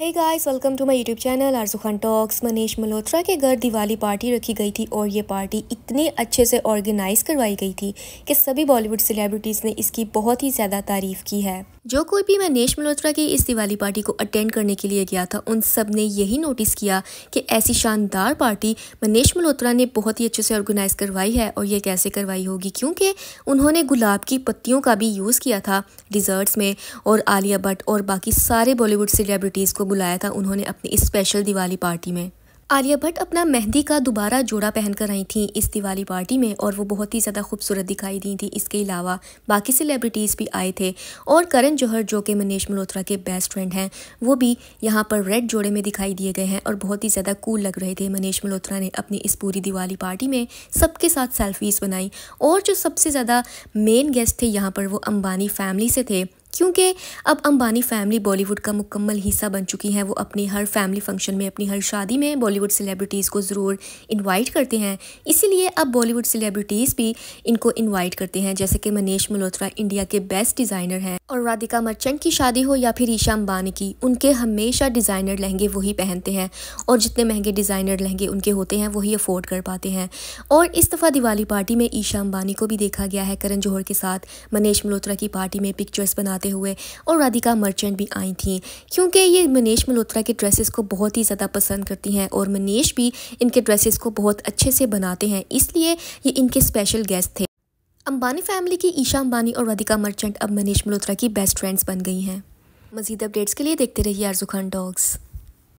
hey guys welcome to my YouTube channel Aarzoo Khan talks Manish Malhotra के घर Diwali party रखी गई थी और ये पार्टी इतने अच्छे से ऑर्गेनाइज करवाई गई थी कि सभी बॉलीवुड सेलिब्रिटीज़ ने इसकी बहुत ही ज़्यादा तारीफ़ की है जो कोई भी मनीष मल्होत्रा की इस दिवाली पार्टी को अटेंड करने के लिए गया था उन सब ने यही नोटिस किया कि ऐसी शानदार पार्टी मनीष मल्होत्रा ने बहुत ही अच्छे से ऑर्गेनाइज़ करवाई है और ये कैसे करवाई होगी क्योंकि उन्होंने गुलाब की पत्तियों का भी यूज़ किया था डिज़र्ट्स में और आलिया भट्ट और बाकी सारे बॉलीवुड सेलिब्रिटीज़ को को बुलाया था उन्होंने अपनी स्पेशल दिवाली पार्टी में आलिया भट्ट अपना मेहंदी का दोबारा जोड़ा पहनकर आई थी इस दिवाली पार्टी में और वो बहुत ही ज़्यादा खूबसूरत दिखाई दी थी इसके अलावा बाकी सेलिब्रिटीज़ भी आए थे और करण जौहर जो कि मनीष मल्होत्रा के बेस्ट फ्रेंड हैं वो भी यहाँ पर रेड जोड़े में दिखाई दिए गए हैं और बहुत ही ज़्यादा कूल लग रहे थे मनीष मल्होत्रा ने अपनी इस पूरी दिवाली पार्टी में सबके साथ सेल्फीज़ बनाई और जो सबसे ज़्यादा मेन गेस्ट थे यहाँ पर वो अम्बानी फैमिली से थे क्योंकि अब अंबानी फैमिली बॉलीवुड का मुकम्मल हिस्सा बन चुकी है वो अपनी हर फैमिली फंक्शन में अपनी हर शादी में बॉलीवुड सेलिब्रिटीज़ को ज़रूर इनवाइट करते हैं इसीलिए अब बॉलीवुड सेलिब्रिटीज़ भी इनको इनवाइट करते हैं जैसे कि मनीष मल्होत्रा इंडिया के बेस्ट डिज़ाइनर हैं और राधिका मर्चेंट की शादी हो या फिर ईशा अम्बानी की उनके हमेशा डिज़ाइनर लहंगे वही पहनते हैं और जितने महंगे डिज़ाइनर लहंगे उनके होते हैं वही अफोर्ड कर पाते हैं और इस दफ़ा दिवाली पार्टी में ईशा अम्बानी को भी देखा गया है करण जौहर के साथ मनीष मल्होत्रा की पार्टी में पिक्चर्स बनाते करते हुए और राधिका मर्चेंट भी आई थी क्योंकि ये मनीष मल्होत्रा के ड्रेसेस को बहुत ही ज़्यादा पसंद करती हैं और मनीष भी इनके ड्रेसेस को बहुत अच्छे से बनाते हैं इसलिए ये इनके स्पेशल गेस्ट थे अंबानी फैमिली की ईशा अंबानी और राधिका मर्चेंट अब मनीष मल्होत्रा की बेस्ट फ्रेंड्स बन गई हैं मजीद अपडेट्स के लिए देखते रहिए आरजू खान डॉग्स